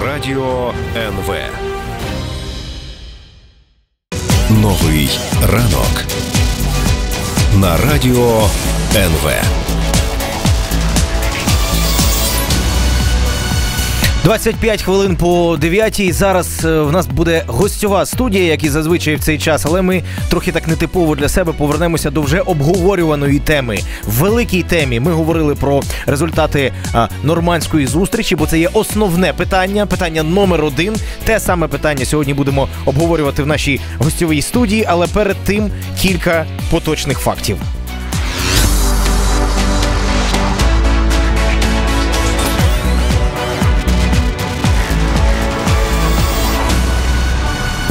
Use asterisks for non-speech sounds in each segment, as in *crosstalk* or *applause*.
Радіо НВ. Новий ранок. На Радіо НВ. 25 хвилин по 9 Зараз е, в нас буде гостьова студія, як і зазвичай в цей час, але ми трохи так нетипово для себе повернемося до вже обговорюваної теми. великій темі ми говорили про результати нормандської зустрічі, бо це є основне питання. Питання номер один. Те саме питання сьогодні будемо обговорювати в нашій гостьовій студії, але перед тим кілька поточних фактів.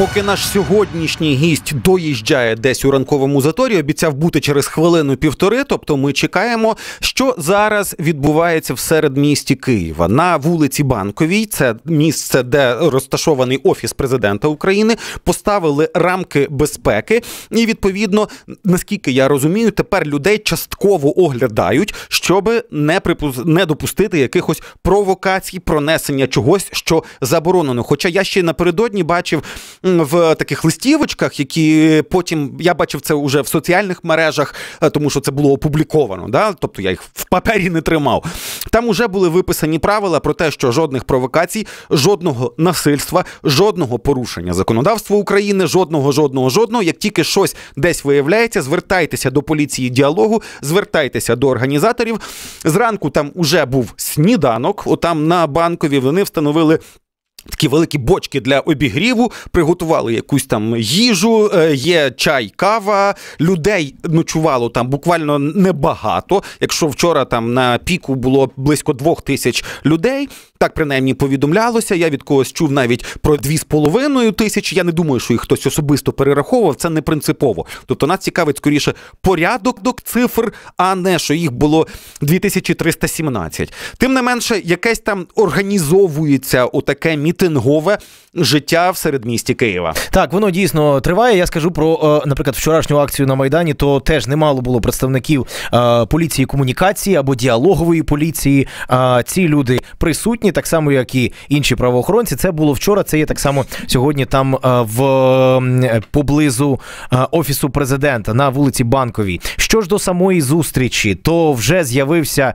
Поки наш сьогоднішній гість доїжджає десь у ранковому заторі, обіцяв бути через хвилину-півтори. Тобто, ми чекаємо, що зараз відбувається в середмісті Києва на вулиці Банковій. Це місце, де розташований офіс президента України, поставили рамки безпеки. І відповідно, наскільки я розумію, тепер людей частково оглядають, щоб не припуз не допустити якихось провокацій, пронесення чогось, що заборонено. Хоча я ще напередодні бачив в таких листівочках, які потім я бачив це вже в соціальних мережах, е, тому що це було опубліковано. Да? Тобто я їх в папері не тримав. Там уже були виписані правила про те, що жодних провокацій, жодного насильства, жодного порушення законодавства України, жодного, жодного, жодного. Як тільки щось десь виявляється, звертайтеся до поліції діалогу, звертайтеся до організаторів. Зранку там уже був сніданок. Отам на банкові вони встановили. Такі великі бочки для обігріву, приготували якусь там їжу, е, є чай, кава. Людей ночувало там буквально небагато. Якщо вчора там на піку було близько двох тисяч людей, так принаймні повідомлялося. Я від когось чув навіть про дві з половиною тисячі. Я не думаю, що їх хтось особисто перераховував. Це не принципово. Тобто нас цікавить скоріше порядок до цифр, а не що їх було 2317. Тим не менше, якесь там організовується отаке місце мітингове життя в середмісті Києва. Так, воно дійсно триває. Я скажу про, е, наприклад, вчорашню акцію на Майдані, то теж немало було представників е, поліції комунікації або діалогової поліції. Е, ці люди присутні, так само, як і інші правоохоронці. Це було вчора. Це є так само сьогодні. Там в поблизу офісу президента на вулиці Банковій. Що ж до самої зустрічі, то вже з'явився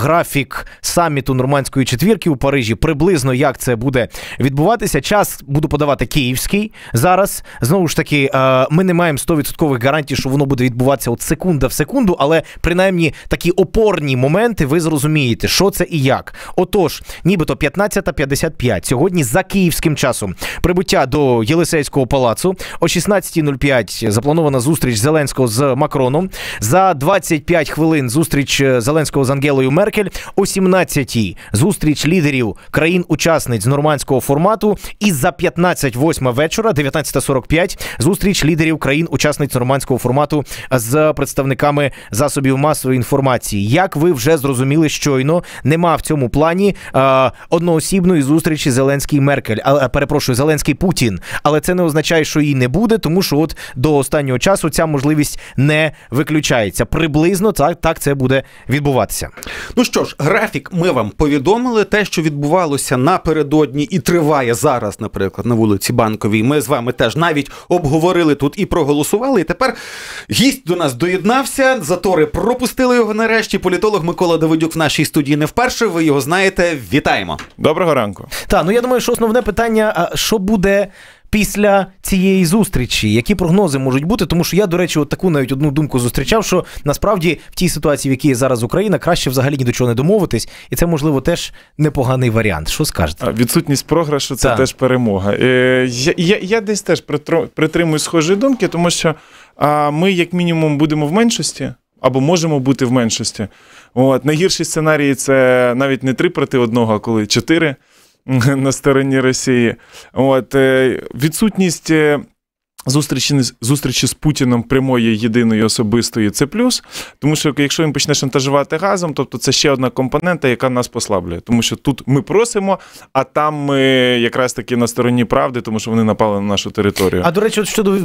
графік саміту нормандської четвірки у Парижі. Приблизно як це це буде відбуватися. Час буду подавати київський зараз. Знову ж таки, е, ми не маємо 100% гарантій, що воно буде відбуватися от секунда в секунду, але принаймні такі опорні моменти ви зрозумієте, що це і як. Отож, нібито 15.55 сьогодні за київським часом прибуття до Єлисейського палацу о 16.05 запланована зустріч Зеленського з Макроном. За 25 хвилин зустріч е, Зеленського з Ангелою Меркель. О 17 зустріч лідерів країн-учасниць виходить з нормандського формату, і за 15-8 вечора, 19.45, зустріч лідерів країн-учасниць нормандського формату з представниками засобів масової інформації. Як ви вже зрозуміли, щойно нема в цьому плані е, одноосібної зустрічі Зеленський Меркель, а перепрошую, Зеленський Путін, але це не означає, що її не буде, тому що от до останнього часу ця можливість не виключається. Приблизно так, так це буде відбуватися. Ну що ж, графік, ми вам повідомили те, що відбувалося наперед напередодні і триває зараз, наприклад, на вулиці Банковій. Ми з вами теж навіть обговорили тут і проголосували. І тепер гість до нас доєднався. Затори пропустили його нарешті. Політолог Микола Давидюк в нашій студії не вперше. Ви його знаєте. Вітаємо. Доброго ранку. Та ну я думаю, що основне питання: а що буде? після цієї зустрічі? Які прогнози можуть бути? Тому що я, до речі, от таку навіть одну думку зустрічав, що насправді в тій ситуації, в якій зараз Україна, краще взагалі ні до чого не домовитись, і це можливо теж непоганий варіант. Що скажете? Відсутність програшу це так. теж перемога. Е, я, я я, десь теж притримую схожі думки, тому що а, ми, як мінімум, будемо в меншості. Або можемо бути в меншості. От найгірші сценарії це навіть не три проти одного, а коли чотири. *laughs* на стороні Росії. От е, відсутність. Е, зустрічі зустрічі з Путіним прямої єдиної особистої це плюс, тому що якщо він почне шантажувати газом, тобто це ще одна компонента, яка нас послаблює, тому що тут ми просимо, а там ми якраз таки на стороні правди, тому що вони напали на нашу територію. А до речі, от щодо е,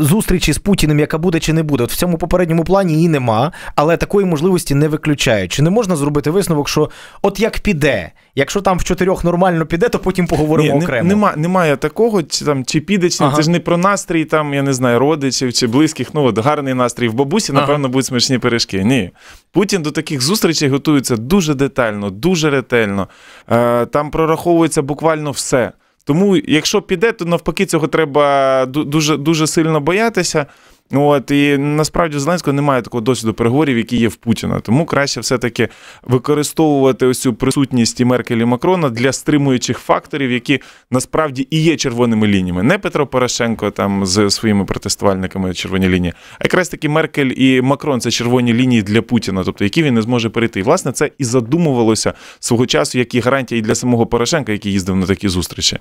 зустрічі з Путіним, яка буде чи не буде, от в цьому попередньому плані її нема, але такої можливості не виключають. Чи не можна зробити висновок, що от як піде? Якщо там в чотирьох нормально піде, то потім поговоримо Ні, окремо. Нема, немає такого, чи там чи піде, чи ага. це ж не про настрій, там, я не знаю, родичів чи близьких. Ну от гарний настрій в бабусі, напевно, ага. будуть смачні пиріжки. Ні. Путін до таких зустрічей готується дуже детально, дуже ретельно. Е, Там прораховується буквально все. Тому, якщо піде, то навпаки, цього треба дуже, дуже сильно боятися. Ну, от і насправді Зеленського немає такого досвіду переговорів, які є в Путіна. Тому краще все-таки використовувати ось цю присутність і Меркель і Макрона для стримуючих факторів, які насправді і є червоними лініями. Не Петро Порошенко там з своїми протестувальниками червоні лінії, а якраз таки Меркель і Макрон це червоні лінії для Путіна, тобто які він не зможе перейти. І власне це і задумувалося свого часу, як і гарантія і для самого Порошенка, який їздив на такі зустрічі.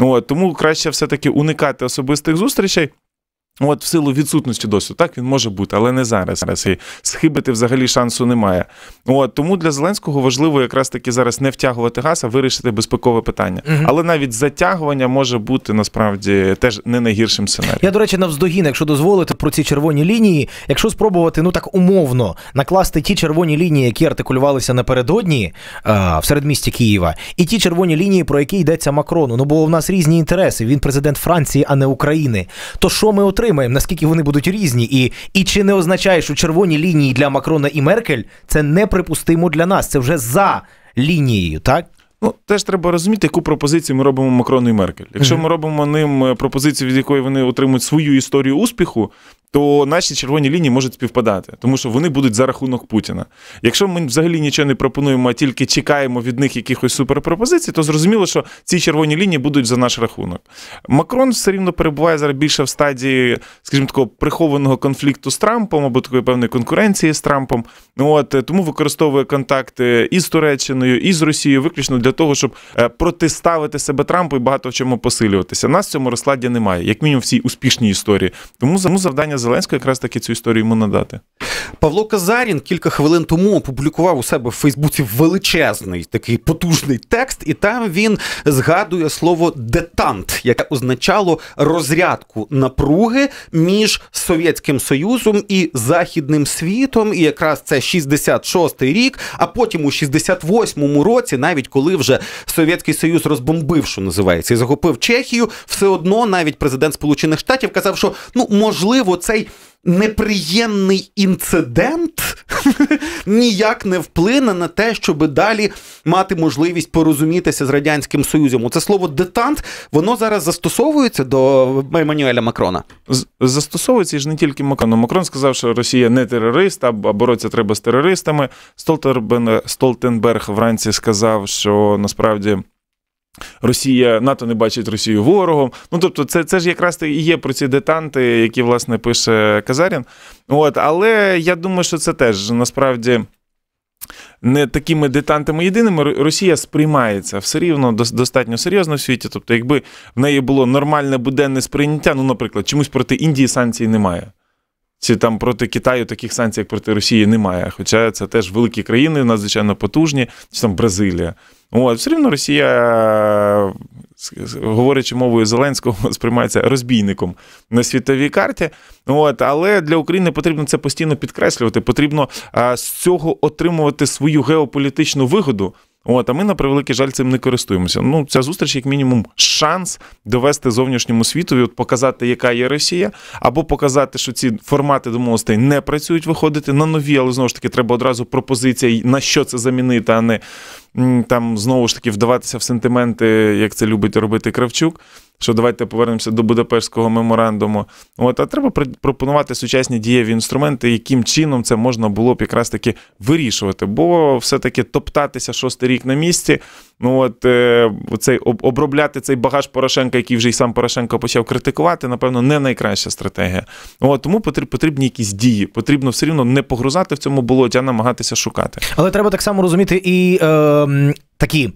От, Тому краще все таки уникати особистих зустрічей. От в силу відсутності досвіду, так він може бути, але не зараз. Зараз і схибити взагалі шансу немає. От тому для Зеленського важливо якраз таки зараз не втягувати газ, а вирішити безпекове питання. Угу. Але навіть затягування може бути насправді теж не найгіршим сценарієм. Я до речі, навздогін, якщо дозволити про ці червоні лінії, якщо спробувати ну так умовно накласти ті червоні лінії, які артикулювалися напередодні а, е, в середмісті Києва, і ті червоні лінії, про які йдеться Макрону. Ну бо в нас різні інтереси. Він президент Франції, а не України. То що ми отримали? отримаємо, наскільки вони будуть різні, і і чи не означає, що червоні лінії для Макрона і Меркель це неприпустимо для нас? Це вже за лінією, так? Ну, теж треба розуміти, яку пропозицію ми робимо Макрону і Меркель. Якщо ми робимо ним е, пропозицію, від якої вони отримують свою історію успіху, то наші червоні лінії можуть співпадати, тому що вони будуть за рахунок Путіна. Якщо ми взагалі нічого не пропонуємо, а тільки чекаємо від них якихось суперпропозицій, то зрозуміло, що ці червоні лінії будуть за наш рахунок. Макрон все рівно перебуває зараз більше в стадії, скажімо такого, прихованого конфлікту з Трампом або такої певної конкуренції з Трампом. От тому використовує контакти і з Туреччиною, і з Росією, виключно для того, щоб е, протиставити себе Трампу і багато в чому посилюватися. Нас в цьому розкладі немає, як мінімум в цій успішній історії. Тому завдання завдання Зеленського якраз таки цю історію йому надати. Павло Казарін кілька хвилин тому опублікував у себе в Фейсбуці величезний такий потужний текст, і там він згадує слово детант, яке означало розрядку напруги між совєтським союзом і західним світом. І якраз це 66-й рік. А потім у 68-му році, навіть коли вже совєтський союз розбомбив, що називається, і захопив Чехію, все одно навіть президент Сполучених Штатів казав, що ну можливо цей неприємний інцидент *laughs* ніяк не вплине на те, щоб далі мати можливість порозумітися з радянським союзом. Це слово детант воно зараз застосовується до Еммануеля Макрона. Застосовується ж не тільки Макрону. Ну, Макрон сказав, що Росія не терорист, а боротися треба з терористами. Столтенберг вранці сказав, що насправді. Росія НАТО не бачить Росію ворогом. Ну тобто, це це ж якраз і є про ці детанти, які власне пише Казарін. От, але я думаю, що це теж насправді. Не такими дитантами єдиними Росія сприймається все рівно достатньо серйозно в світі. Тобто, якби в неї було нормальне буденне сприйняття, ну, наприклад, чомусь проти Індії санкцій немає. Чи там проти Китаю таких санкцій, як проти Росії, немає. Хоча це теж великі країни, надзвичайно потужні, чи там Бразилія. От, все рівно Росія, говорячи мовою Зеленського, *laughs* сприймається розбійником на світовій карті. От, Але для України потрібно це постійно підкреслювати. Потрібно з цього отримувати свою геополітичну вигоду. От, а ми на превеликий жаль цим не користуємося. Ну, ця зустріч, як мінімум, шанс довести зовнішньому світові, от показати, яка є Росія, або показати, що ці формати домовленостей не працюють, виходити на нові, але знову ж таки треба одразу пропозиція, на що це замінити, а не там знову ж таки вдаватися в сентименти, як це любить робити Кравчук що давайте повернемося до Будапештського меморандуму. От, А треба пропонувати сучасні дієві інструменти, яким чином це можна було б якраз таки вирішувати. Бо все-таки топтатися шостий рік на місці. Ну от е, цей обробляти цей багаж Порошенка, який вже й сам Порошенко почав критикувати, напевно, не найкраща стратегія. От, Тому потрібні якісь дії. Потрібно все рівно не погрузати в цьому болоті, а намагатися шукати. Але треба так само розуміти і е, такі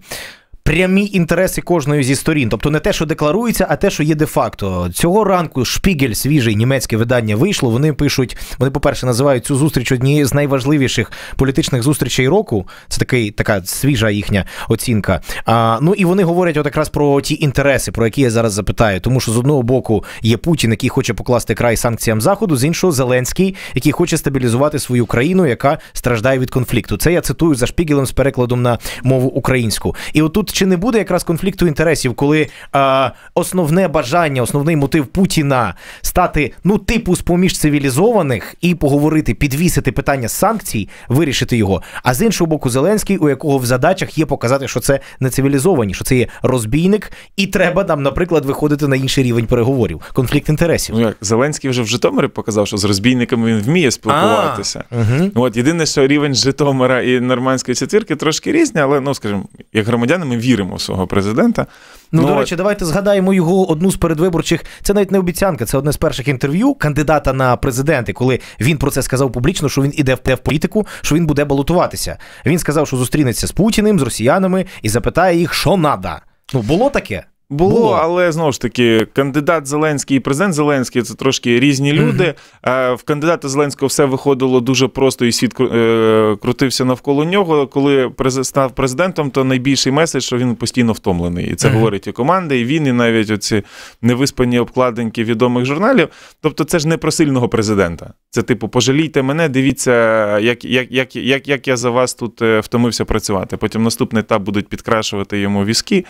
прямі інтереси кожної зі сторін, тобто не те, що декларується, а те, що є де факто. Цього ранку Шпігель, свіжий німецьке видання, вийшло. Вони пишуть, вони, по-перше, називають цю зустріч однією з найважливіших політичних зустрічей року. Це такий така свіжа їхня оцінка. А, Ну і вони говорять от якраз про ті інтереси, про які я зараз запитаю. Тому що з одного боку є Путін, який хоче покласти край санкціям заходу, з іншого Зеленський, який хоче стабілізувати свою країну, яка страждає від конфлікту. Це я цитую за Шпігелем з перекладом на мову українську. І отут чи не буде якраз конфлікту інтересів, коли е, основне бажання, основний мотив Путіна стати ну типу з поміж цивілізованих і поговорити, підвісити питання санкцій, вирішити його. А з іншого боку, Зеленський, у якого в задачах є показати, що це не цивілізовані, що це є розбійник, і треба нам, наприклад, виходити на інший рівень переговорів. Конфлікт інтересів. Ну як Зеленський вже в Житомирі показав, що з розбійниками він вміє спілкуватися. угу. От єдине, що рівень Житомира і нормандської четвірки трошки різні, але ну скажімо, як громадяни ми віримо в свого президента. Ну, ну до речі, давайте згадаємо його одну з передвиборчих. Це навіть не обіцянка, це одне з перших інтерв'ю кандидата на президенти, коли він про це сказав публічно, що він іде в політику, що він буде балотуватися. Він сказав, що зустрінеться з Путіним, з росіянами і запитає їх, що нада. Ну було таке. Було, Було, але знову ж таки, кандидат Зеленський і президент Зеленський це трошки різні люди. Mm-hmm. В кандидата Зеленського все виходило дуже просто, і світ е, крутився навколо нього. Коли став президентом, то найбільший меседж, що він постійно втомлений. І це mm-hmm. говорить і команда, і він, і навіть оці невиспані обкладинки відомих журналів. Тобто, це ж не про сильного президента. Це типу, пожалійте мене, дивіться, як як, як, як, як я за вас тут е, втомився працювати. Потім наступний етап будуть підкрашувати йому візки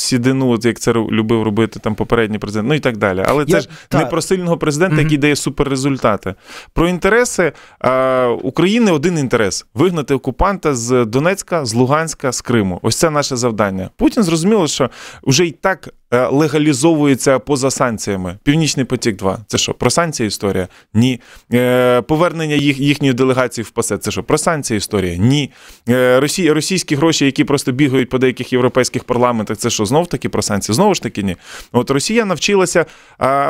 сідину, от як це любив робити там попередній президент, ну і так далі. Але це ж та... не про сильного президента, mm-hmm. який дає суперрезультати. Про інтереси а, України один інтерес вигнати окупанта з Донецька, з Луганська, з Криму. Ось це наше завдання. Путін зрозуміло, що вже і так Е, легалізовується поза санкціями. Північний потік. 2 це що про санкції історія? Ні. Е, повернення їх їхньої делегації в ПАСЕ. Це що про санкції історія? Ні. Е, росі, Російські гроші, які просто бігають по деяких європейських парламентах. Це що знов таки про санкції? Знову ж таки, ні. От Росія навчилася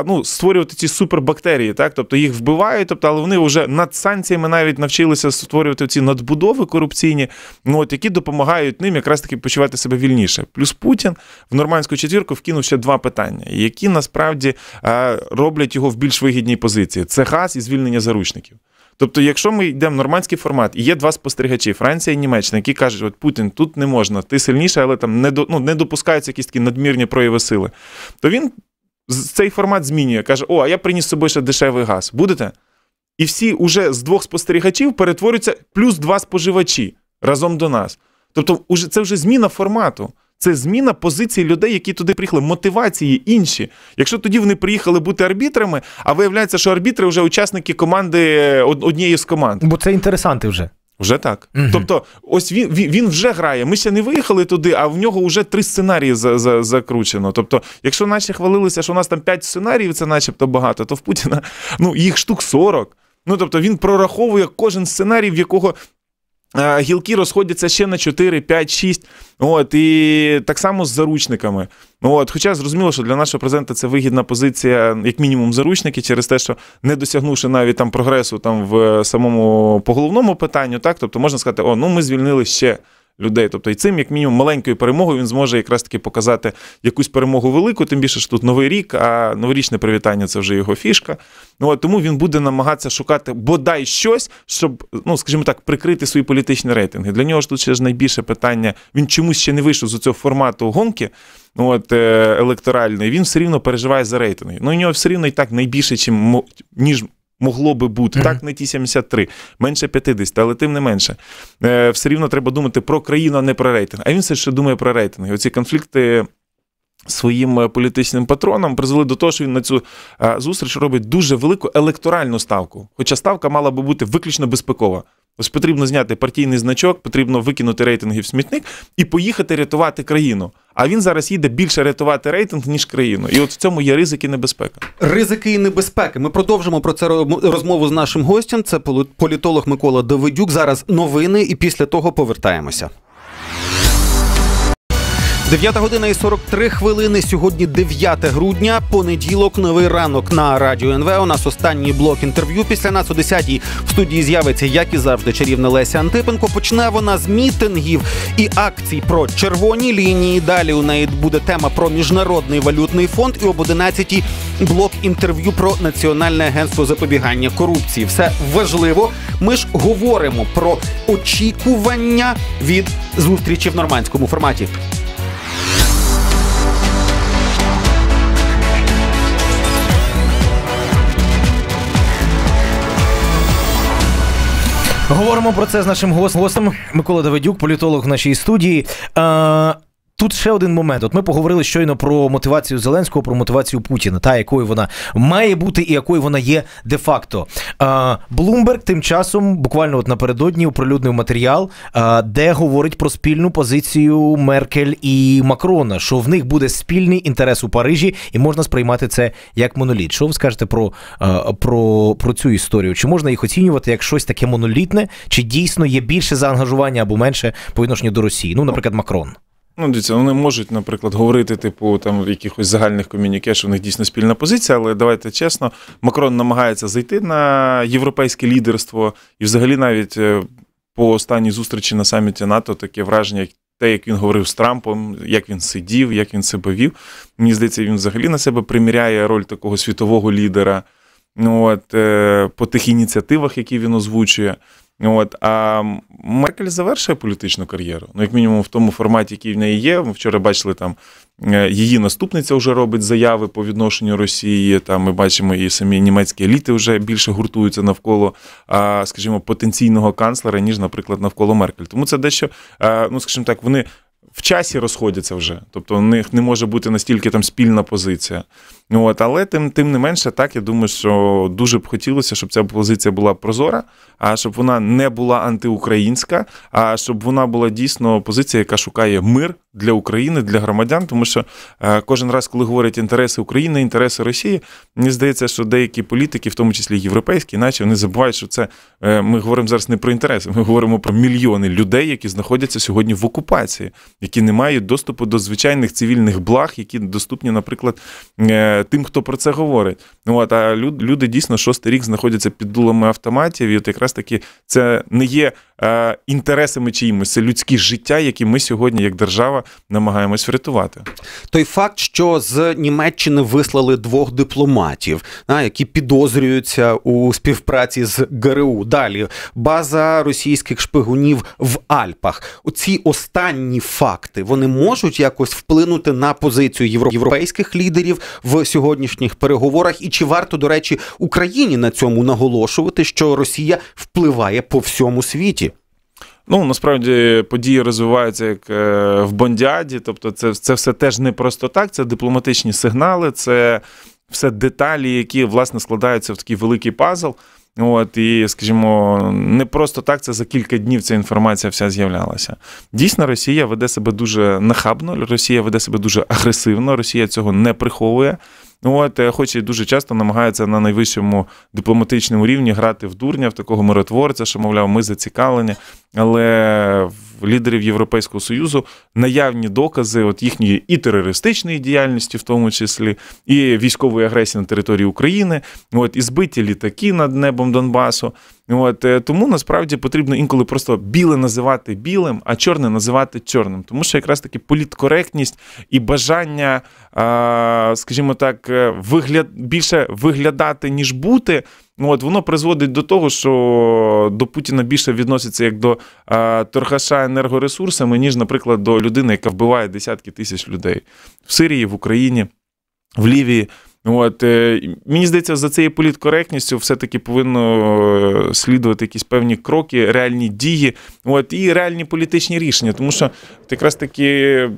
ну створювати ці супербактерії, так тобто їх вбивають, тобто, але вони вже над санкціями навіть навчилися створювати ці надбудови корупційні, ну от які допомагають ним якраз таки почувати себе вільніше. Плюс Путін в нормандську четвірку в ще два питання, які насправді е, роблять його в більш вигідній позиції: це газ і звільнення заручників. Тобто, якщо ми йдемо в нормандський формат, і є два спостерігачі Франція і Німеччина, які кажуть, от Путін тут не можна, ти сильніший, але там не до, ну, не допускаються якісь такі надмірні прояви сили, то він цей формат змінює. Каже: О, а я приніс з собою ще дешевий газ. Будете? І всі уже з двох спостерігачів перетворюються плюс два споживачі разом до нас. Тобто, це вже зміна формату. Це зміна позиції людей, які туди приїхали. Мотивації інші. Якщо тоді вони приїхали бути арбітрами, а виявляється, що арбітри вже учасники команди е, однієї з команд. Бо це інтересанти вже. Вже так. Угу. Тобто, ось він він вже грає. Ми ще не виїхали туди, а в нього вже три сценарії за, за, закручено. Тобто, якщо наші хвалилися, що у нас там п'ять сценаріїв, це начебто багато, то в Путіна ну їх штук 40. Ну тобто він прораховує кожен сценарій, в якого Е, гілки розходяться ще на 4, 5, 6. От, І так само з заручниками. От, Хоча зрозуміло, що для нашого президента це вигідна позиція, як мінімум, заручники, через те, що не досягнувши навіть там прогресу там в самому поголовному питанню, так, тобто можна сказати, о, ну ми звільнили ще людей. Тобто, і цим, як мінімум, маленькою перемогою він зможе якраз таки показати якусь перемогу велику, тим більше що тут новий рік, а новорічне привітання це вже його фішка. Ну от тому він буде намагатися шукати бодай щось, щоб, ну скажімо так, прикрити свої політичні рейтинги. Для нього ж тут ще ж найбільше питання. Він чомусь ще не вийшов з цього формату гонки. Ну, от е, електоральний він все рівно переживає за рейтинги. Ну у нього все рівно і так найбільше, чим ніж могло би бути. Так, не ті 73, менше 50, але тим не менше. Е, Все рівно треба думати про країну, а не про рейтинг. А він все ще думає про рейтинги. Оці конфлікти. Своїм е, політичним патроном призвели до того, що він на цю е, зустріч робить дуже велику електоральну ставку. Хоча ставка мала би бути виключно безпекова. Ось потрібно зняти партійний значок, потрібно викинути рейтинги в смітник і поїхати рятувати країну. А він зараз їде більше рятувати рейтинг ніж країну. І от в цьому є ризики і небезпека. Ризики і небезпеки. Ми продовжимо про це розмову з нашим гостем. Це політолог Микола Давидюк. Зараз новини, і після того повертаємося. 9 година і 43 хвилини. Сьогодні 9 грудня, понеділок, новий ранок на радіо НВ. У нас останній блок інтерв'ю. Після нас о 10-й в студії з'явиться, як і завжди, чарівна Леся Антипенко. Почне вона з мітингів і акцій про червоні лінії. Далі у неї буде тема про міжнародний валютний фонд. І об 11-й блок інтерв'ю про національне агентство запобігання корупції. Все важливо. Ми ж говоримо про очікування від зустрічі в нормандському форматі. Говоримо про це з нашим гостем Микола Давидюк, політолог в нашій студії тут ще один момент. От ми поговорили щойно про мотивацію Зеленського, про мотивацію Путіна, та якою вона має бути і якою вона є де-факто. Блумберг тим часом, буквально от напередодні, оприлюднив матеріал, де говорить про спільну позицію Меркель і Макрона, що в них буде спільний інтерес у Парижі, і можна сприймати це як моноліт. Що ви скажете про, про, про цю історію? Чи можна їх оцінювати як щось таке монолітне, чи дійсно є більше заангажування або менше по відношенню до Росії? Ну, наприклад, Макрон. Ну, дивіться, вони можуть, наприклад, говорити, типу, там в якихось загальних ком'юніке, що в них дійсно спільна позиція, але давайте чесно, Макрон намагається зайти на європейське лідерство, і взагалі навіть е, по останній зустрічі на саміті НАТО таке враження, як те, як він говорив з Трампом, як він сидів, як він себе вів. Мені здається, він взагалі на себе приміряє роль такого світового лідера. Ну От, е, По тих ініціативах, які він озвучує. От, А Меркель завершує політичну кар'єру. Ну, як мінімум, в тому форматі, який в неї є. Ми вчора бачили, там е, її наступниця вже робить заяви по відношенню Росії. Там ми бачимо, і самі німецькі еліти вже більше гуртуються навколо, скажімо, потенційного канцлера, ніж, наприклад, навколо Меркель. Тому це дещо, е, ну скажімо так, вони. В часі розходяться вже, тобто у них не може бути настільки там спільна позиція. От, Але тим тим не менше, так я думаю, що дуже б хотілося, щоб ця позиція була прозора, а щоб вона не була антиукраїнська, а щоб вона була дійсно позиція, яка шукає мир для України, для громадян. Тому що е, кожен раз, коли говорять інтереси України, інтереси Росії, мені здається, що деякі політики, в тому числі європейські, наче вони забувають, що це е, ми говоримо зараз не про інтереси, ми говоримо про мільйони людей, які знаходяться сьогодні в окупації, які не мають доступу до звичайних цивільних благ, які доступні, наприклад. Е, тим, хто про це говорить. Ну от а люди дійсно шостий рік знаходяться під дулами автоматів, і от якраз таки це не є Е, інтересами чиїмось, це людські життя, які ми сьогодні, як держава, намагаємось врятувати. Той факт, що з Німеччини вислали двох дипломатів, які підозрюються у співпраці з ГРУ. Далі база російських шпигунів в Альпах. Оці останні факти вони можуть якось вплинути на позицію європейських лідерів в сьогоднішніх переговорах, і чи варто до речі Україні на цьому наголошувати, що Росія впливає по всьому світі? Ну, насправді події розвиваються як е, в Бондяді, тобто, це це все теж не просто так. Це дипломатичні сигнали, це все деталі, які власне складаються в такий великий пазл. От і, скажімо, не просто так це за кілька днів ця інформація вся з'являлася. Дійсно, Росія веде себе дуже нахабно, Росія веде себе дуже агресивно, Росія цього не приховує. Ну от е, хоч і дуже часто намагаються на найвищому дипломатичному рівні грати в дурня, в такого миротворця, що мовляв, ми зацікавлені, але в лідерів Європейського союзу наявні докази от їхньої і терористичної діяльності, в тому числі, і військової агресії на території України, от і збиті літаки над небом Донбасу. От е, тому насправді потрібно інколи просто біле називати білим, а чорне називати чорним, тому що якраз таки політкоректність і бажання, скажімо так, е, вигляд більше виглядати ніж бути. Ну, от воно призводить до того, що до Путіна більше відноситься як до е, торгаша енергоресурсами, ніж, наприклад, до людини, яка вбиває десятки тисяч людей в Сирії, в Україні, в Лівії. От е, мені здається, за цією політкоректністю все-таки повинно е, слідувати якісь певні кроки, реальні дії, от і реальні політичні рішення, тому що якраз таки.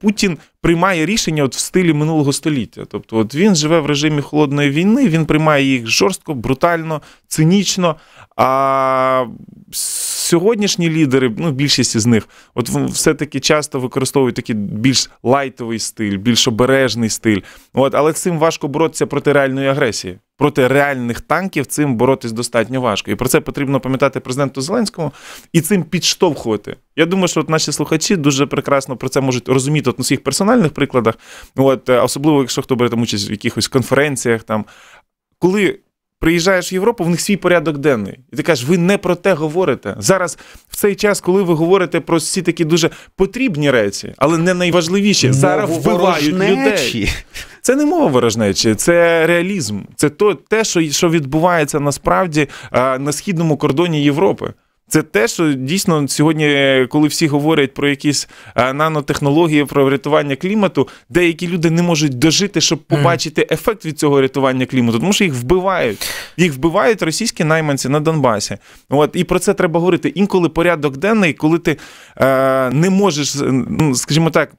Путін приймає рішення от в стилі минулого століття. Тобто, от він живе в режимі холодної війни, він приймає їх жорстко, брутально, цинічно. А сьогоднішні лідери, ну більшість із них, от все-таки часто використовують такий більш лайтовий стиль, більш обережний стиль. От, Але цим важко боротися проти реальної агресії проти реальних танків цим боротись достатньо важко. І про це потрібно пам'ятати президенту Зеленському і цим підштовхувати. Я думаю, що от наші слухачі дуже прекрасно про це можуть розуміти от на своїх персональних прикладах, от е, особливо, якщо хто бере там участь в якихось конференціях, там коли. Приїжджаєш в Європу, в них свій порядок денний, і ти кажеш, ви не про те говорите зараз. В цей час, коли ви говорите про всі такі дуже потрібні речі, але не найважливіші, зараз вбивають людей. Це не мова виражнечі, це реалізм. Це то, те, що що відбувається насправді е, на східному кордоні Європи. Це те, що дійсно сьогодні, коли всі говорять про якісь е, нанотехнології, про врятування клімату, деякі люди не можуть дожити, щоб побачити ефект від цього рятування клімату, тому що їх вбивають. Їх вбивають російські найманці на Донбасі. От і про це треба говорити. Інколи порядок денний, коли ти е, не можеш, скажімо так.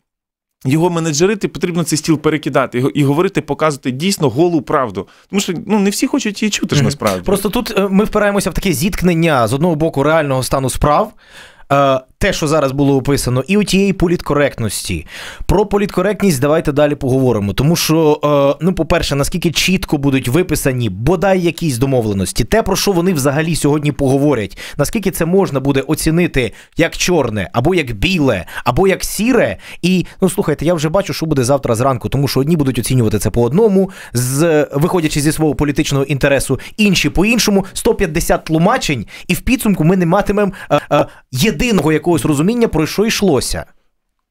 Його менеджерити потрібно цей стіл перекидати його і говорити, показувати дійсно голу правду. Тому що ну не всі хочуть її чути ж насправді. Просто тут е, ми впираємося в таке зіткнення з одного боку реального стану справ. Е, те, що зараз було описано, і у тієї політкоректності. Про політкоректність давайте далі поговоримо. Тому що, е, ну, по-перше, наскільки чітко будуть виписані бодай якісь домовленості, те, про що вони взагалі сьогодні поговорять, наскільки це можна буде оцінити як чорне, або як біле, або як сіре. І ну слухайте, я вже бачу, що буде завтра зранку, тому що одні будуть оцінювати це по одному, з виходячи зі свого політичного інтересу, інші по іншому, 150 тлумачень, і в підсумку ми не матимемо е, е, єдиного якого якогось розуміння про що йшлося.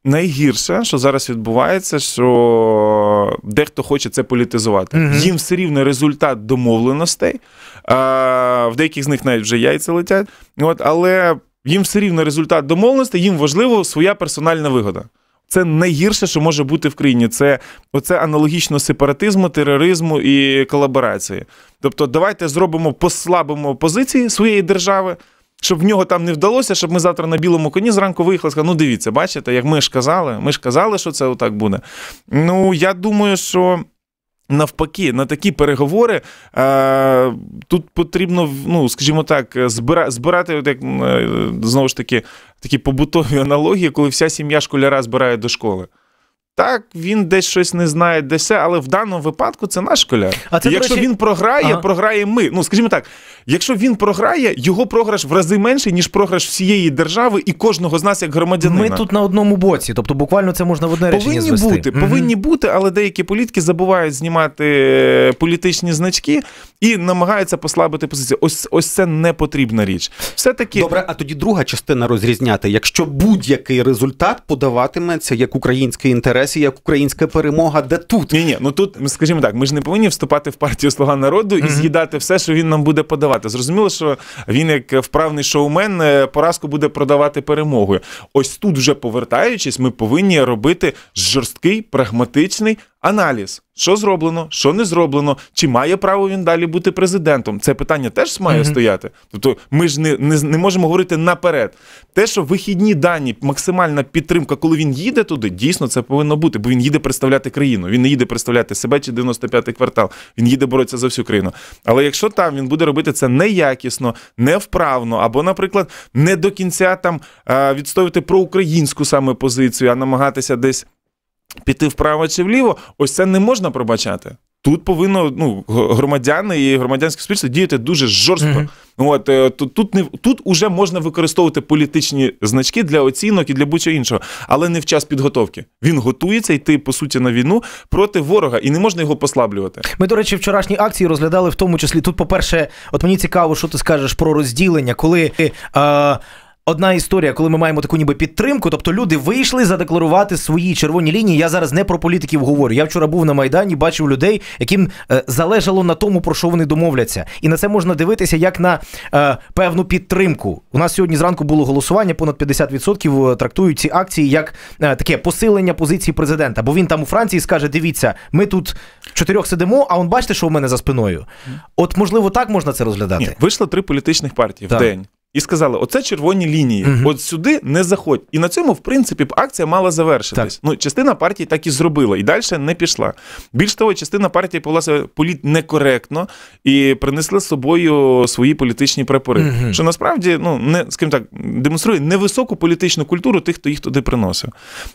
Найгірше, що зараз відбувається, що дехто хоче це політизувати. Mm Їм все рівно результат домовленостей. А, В деяких з них навіть вже яйця летять. От, Але їм все рівно результат домовленостей, їм важливо своя персональна вигода. Це найгірше, що може бути в країні. Це оце аналогічно сепаратизму, тероризму і колаборації. Тобто, давайте зробимо, послабимо позиції своєї держави. Щоб в нього там не вдалося, щоб ми завтра на білому коні зранку виїхали, сказали, ну дивіться, бачите, як ми ж казали, ми ж казали, що це отак буде. Ну, я думаю, що. Навпаки, на такі переговори е, тут потрібно, ну скажімо так, збира, збирати от як е, знову ж таки такі побутові аналогії, коли вся сім'я школяра збирає до школи. Так, він десь щось не знає, десь, але в даному випадку це наш коляр. А це, Якщо речі... він програє, ага. програє ми. Ну, скажімо так, якщо він програє, його програш в рази менший, ніж програш всієї держави і кожного з нас як громадянина. Ми тут на одному боці, тобто буквально це можна в одне повинні звести. бути, угу. повинні бути, але деякі політики забувають знімати е, політичні значки і намагаються послабити позицію. Ось ось це не потрібна річ. Все таки добре. А тоді друга частина розрізняти, якщо будь-який результат подаватиметься як український інтерес. Черкасі як українська перемога, де тут ні, ні, ну тут ми скажімо так, ми ж не повинні вступати в партію Слуга народу і з'їдати все, що він нам буде подавати. Зрозуміло, що він, як вправний шоумен, е, поразку буде продавати перемогою. Ось тут, вже повертаючись, ми повинні робити жорсткий, прагматичний, Аналіз, що зроблено, що не зроблено, чи має право він далі бути президентом. Це питання теж має mm стояти. Тобто, ми ж не, не не, можемо говорити наперед. Те, що вихідні дані, максимальна підтримка, коли він їде туди, дійсно це повинно бути, бо він їде представляти країну. Він не їде представляти себе чи 95-й квартал. Він їде боротися за всю країну. Але якщо там він буде робити це неякісно, невправно, або, наприклад, не до кінця там відстоювати проукраїнську саме позицію, а намагатися десь піти вправо чи вліво, ось це не можна пробачати. Тут повинно ну громадяни і громадянське суспільство діяти дуже жорстко. Mm-hmm. От е, тут тут не тут уже можна використовувати політичні значки для оцінок і для будь-чого іншого, але не в час підготовки. Він готується йти по суті на війну проти ворога, і не можна його послаблювати. Ми, до речі, вчорашні акції розглядали в тому числі. Тут, по перше, от мені цікаво, що ти скажеш про розділення, коли. Е- одна історія, коли ми маємо таку ніби підтримку. Тобто люди вийшли задекларувати свої червоні лінії. Я зараз не про політиків говорю. Я вчора був на майдані, бачив людей, яким е, залежало на тому, про що вони домовляться, і на це можна дивитися як на е, певну підтримку. У нас сьогодні зранку було голосування. Понад 50% е, трактують ці акції як е, таке посилення позиції президента. Бо він там у Франції скаже: дивіться, ми тут чотирьох сидимо, а он бачите, що у мене за спиною. От можливо, так можна це розглядати. Ні, Вийшло три політичних партії так. в день і сказали: оце червоні лінії, угу. от сюди не заходь. І на цьому, в принципі, акція мала завершитись. Так. Ну, частина партії так і зробила, і далі не пішла. Більш того, частина партії повела політ некоректно і принесла з собою свої політичні прапори. Угу. Що насправді, ну не скажімо так, демонструє невисоку політичну культуру тих, хто їх туди приносив.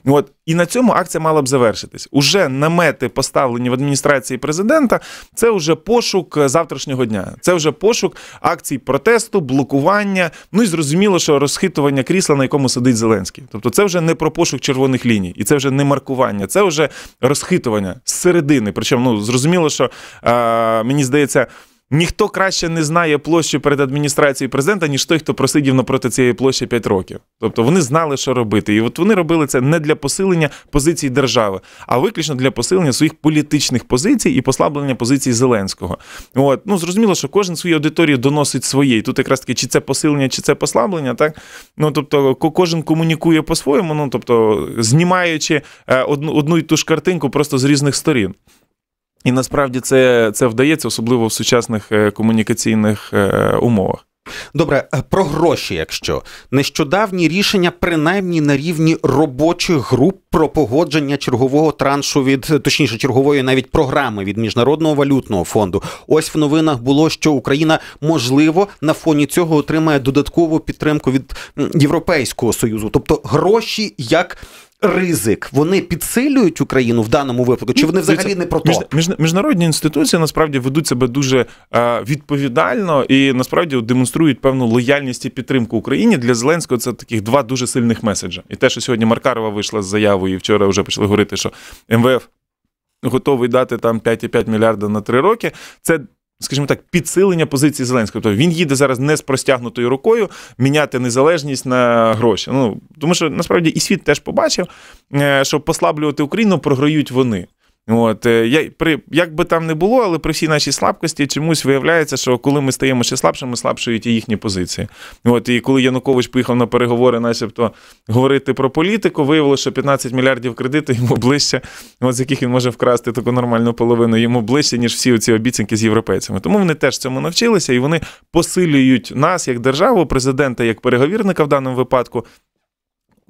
От і на цьому акція мала б завершитись. Уже намети поставлені в адміністрації президента. Це вже пошук е, завтрашнього дня. Це вже пошук акцій протесту, блокування Ну і зрозуміло, що розхитування крісла, на якому сидить Зеленський. Тобто, це вже не про пошук червоних ліній, і це вже не маркування, це вже розхитування з середини. Причому ну зрозуміло, що е, мені здається. Ніхто краще не знає площу перед адміністрацією президента, ніж той, хто просидів напроти цієї площі 5 років. Тобто вони знали, що робити. І от вони робили це не для посилення позицій держави, а виключно для посилення своїх політичних позицій і послаблення позицій Зеленського. От ну зрозуміло, що кожен свою аудиторію доносить своєї. Тут якраз таки чи це посилення, чи це послаблення, так ну тобто, кожен комунікує по-своєму, ну тобто знімаючи е, одну одну і ту ж картинку просто з різних сторін. І насправді це, це вдається, особливо в сучасних е, комунікаційних е, умовах. Добре, е, про гроші, якщо нещодавні рішення, принаймні на рівні робочих груп про погодження чергового траншу від точніше чергової навіть програми від міжнародного валютного фонду. Ось в новинах було, що Україна можливо на фоні цього отримає додаткову підтримку від Європейського союзу, тобто гроші як ризик вони підсилюють Україну в даному випадку? Чи вони взагалі не про то? міжнародні інституції насправді ведуть себе дуже е, відповідально і насправді демонструють певну лояльність і підтримку Україні для Зеленського. Це таких два дуже сильних меседжа. І те, що сьогодні Маркарова вийшла з заявою, і вчора вже почали говорити, що МВФ. Готовий дати там 5,5 мільярда на три роки. Це скажімо так, підсилення позиції Зеленського. Тобто він їде зараз не з простягнутою рукою міняти незалежність на гроші. Ну тому що насправді і світ теж побачив, е, що послаблювати Україну програють вони. От, е, я, при, Як би там не було, але при всій нашій слабкості чомусь виявляється, що коли ми стаємо ще слабшими, слабшують і їхні позиції. От, І коли Янукович поїхав на переговори, начебто говорити про політику, виявилося, що 15 мільярдів кредиту йому ближче, от з яких він може вкрасти таку нормальну половину, йому ближче, ніж всі ці обіцянки з європейцями. Тому вони теж цьому навчилися і вони посилюють нас як державу, президента, як переговірника в даному випадку.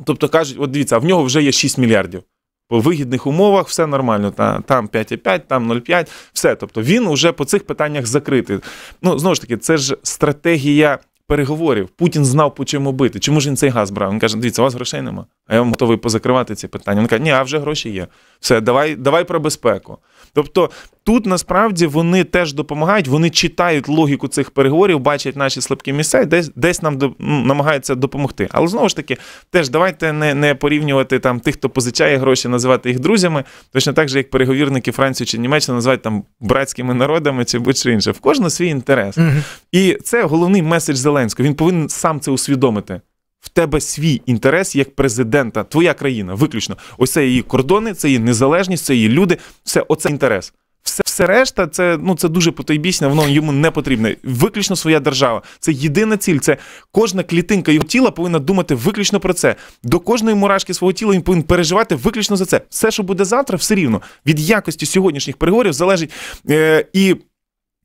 Тобто кажуть, от дивіться, а в нього вже є 6 мільярдів. По вигідних умовах все нормально. та Там 5,5, там 0,5, все. Тобто він уже по цих питаннях закритий. Ну знову ж таки, це ж стратегія переговорів. Путін знав, по чому бити. Чому ж він цей газ брав? Він каже: дивіться, у вас грошей нема. А я вам готовий позакривати ці питання. Він каже, ні, а вже гроші є. Все, давай, давай про безпеку. Тобто тут насправді вони теж допомагають, вони читають логіку цих переговорів, бачать наші слабкі місця і десь десь нам ну, намагаються допомогти. Але знову ж таки, теж давайте не не порівнювати там тих, хто позичає гроші, називати їх друзями, точно так же, як переговірники Франції чи Німеччини називають там братськими народами чи будь-що інше. В кожного свій інтерес. Угу. І це головний меседж Зеленського. Він повинен сам це усвідомити в тебе свій інтерес як президента, твоя країна, виключно. Ось це її кордони, це її незалежність, це її люди. Все, оце інтерес. Все, все решта, це ну це дуже потойбічне, воно йому не потрібне. Виключно своя держава. Це єдина ціль. Це кожна клітинка його тіла повинна думати виключно про це. До кожної мурашки свого тіла він повинен переживати виключно за це. Все, що буде завтра, все рівно від якості сьогоднішніх переговорів залежить е, і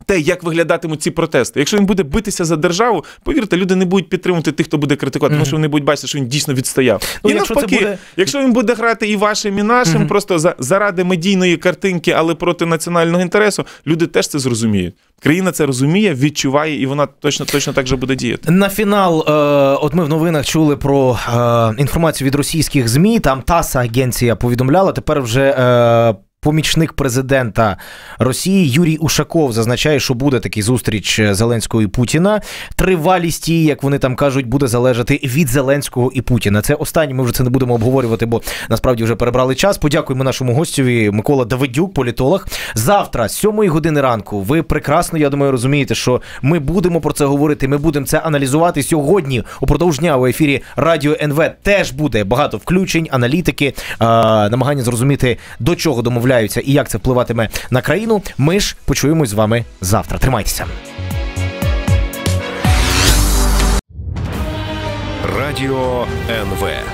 те, як виглядатимуть ці протести. Якщо він буде битися за державу, повірте, люди не будуть підтримувати тих, хто буде критикувати, mm-hmm. тому що вони будуть бачити, що він дійсно відстояв. Ну, і якщо навпаки, буде... якщо він буде грати і вашим, і нашим, mm-hmm. просто за, заради медійної картинки, але проти національного інтересу, люди теж це зрозуміють. Країна це розуміє, відчуває, і вона точно точно так же буде діяти. На фінал, е, от ми в новинах чули про е, інформацію від російських змі. Там ТАСА агенція повідомляла. Тепер вже е, помічник президента Росії Юрій Ушаков зазначає, що буде такий зустріч е, Зеленського і Путіна. Тривалість її, як вони там кажуть, буде залежати від Зеленського і Путіна. Це останнє. Ми вже це не будемо обговорювати, бо насправді вже перебрали час. Подякуємо нашому гостю Микола Давидюк, політолог. Завтра, з 7 години ранку, ви прекрасно, я думаю, розумієте, що ми будемо про це говорити. Ми будемо це аналізувати сьогодні. Упродовж дня у ефірі Радіо НВ теж буде багато включень, аналітики, намагання зрозуміти до чого домовляється відмовляються і як це впливатиме на країну. Ми ж почуємось з вами завтра. Тримайтеся. Радіо НВ.